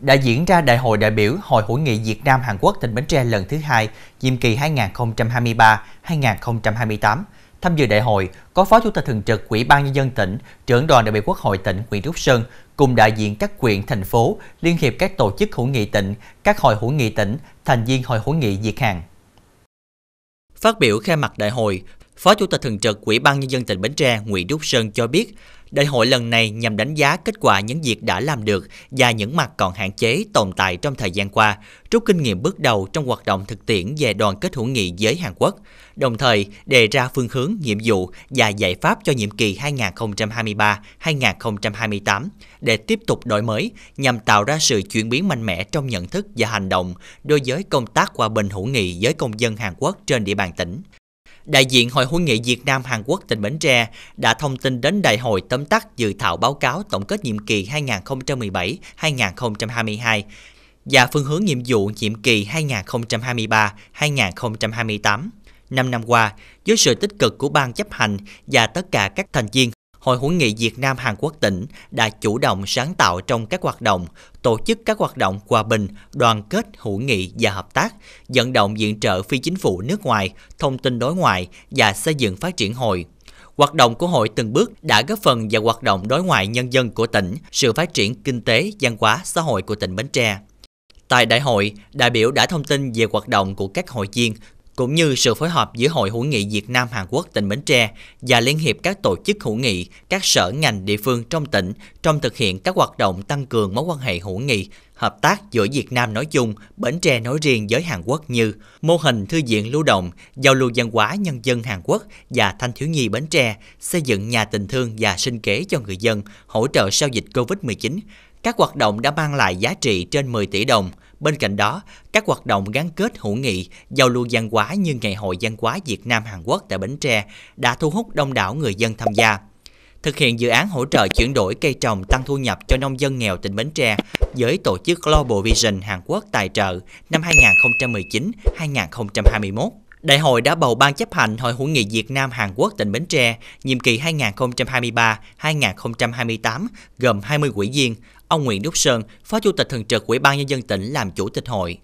đã diễn ra Đại hội đại biểu Hội hữu nghị Việt Nam Hàn Quốc tỉnh Bến Tre lần thứ hai, nhiệm kỳ 2023-2028. Tham dự đại hội có Phó Chủ tịch thường trực Ủy ban nhân dân tỉnh, trưởng đoàn đại biểu Quốc hội tỉnh Nguyễn Trúc Sơn cùng đại diện các quyện, thành phố, liên hiệp các tổ chức hữu nghị tỉnh, các hội hữu nghị tỉnh, thành viên hội hữu nghị Việt Hàn. Phát biểu khai mạc đại hội, Phó Chủ tịch thường trực Ủy ban nhân dân tỉnh Bến Tre Nguyễn Trúc Sơn cho biết, Đại hội lần này nhằm đánh giá kết quả những việc đã làm được và những mặt còn hạn chế tồn tại trong thời gian qua, rút kinh nghiệm bước đầu trong hoạt động thực tiễn về đoàn kết hữu nghị với Hàn Quốc, đồng thời đề ra phương hướng, nhiệm vụ và giải pháp cho nhiệm kỳ 2023-2028 để tiếp tục đổi mới nhằm tạo ra sự chuyển biến mạnh mẽ trong nhận thức và hành động đối với công tác hòa bình hữu nghị với công dân Hàn Quốc trên địa bàn tỉnh đại diện Hội hữu nghị Việt Nam Hàn Quốc tỉnh Bến Tre đã thông tin đến đại hội tóm tắt dự thảo báo cáo tổng kết nhiệm kỳ 2017-2022 và phương hướng nhiệm vụ nhiệm kỳ 2023-2028. Năm năm qua, dưới sự tích cực của ban chấp hành và tất cả các thành viên Hội hữu nghị Việt Nam Hàn Quốc tỉnh đã chủ động sáng tạo trong các hoạt động, tổ chức các hoạt động hòa bình, đoàn kết, hữu nghị và hợp tác, vận động viện trợ phi chính phủ nước ngoài, thông tin đối ngoại và xây dựng phát triển hội. Hoạt động của hội từng bước đã góp phần vào hoạt động đối ngoại nhân dân của tỉnh, sự phát triển kinh tế, văn hóa, xã hội của tỉnh Bến Tre. Tại đại hội, đại biểu đã thông tin về hoạt động của các hội viên cũng như sự phối hợp giữa Hội hữu nghị Việt Nam Hàn Quốc tỉnh Bến Tre và liên hiệp các tổ chức hữu nghị, các sở ngành địa phương trong tỉnh trong thực hiện các hoạt động tăng cường mối quan hệ hữu nghị, hợp tác giữa Việt Nam nói chung, Bến Tre nói riêng với Hàn Quốc như mô hình thư viện lưu động, giao lưu văn hóa nhân dân Hàn Quốc và thanh thiếu nhi Bến Tre, xây dựng nhà tình thương và sinh kế cho người dân, hỗ trợ sau dịch COVID-19. Các hoạt động đã mang lại giá trị trên 10 tỷ đồng – Bên cạnh đó, các hoạt động gắn kết hữu nghị, giao lưu văn hóa như Ngày hội văn hóa Việt Nam Hàn Quốc tại Bến Tre đã thu hút đông đảo người dân tham gia. Thực hiện dự án hỗ trợ chuyển đổi cây trồng tăng thu nhập cho nông dân nghèo tỉnh Bến Tre với tổ chức Global Vision Hàn Quốc tài trợ năm 2019-2021. Đại hội đã bầu Ban chấp hành Hội hữu nghị Việt Nam Hàn Quốc tỉnh Bến Tre nhiệm kỳ 2023-2028 gồm 20 ủy viên. Ông Nguyễn Đức Sơn, Phó Chủ tịch Thường trực Ủy ban Nhân dân tỉnh làm chủ tịch hội.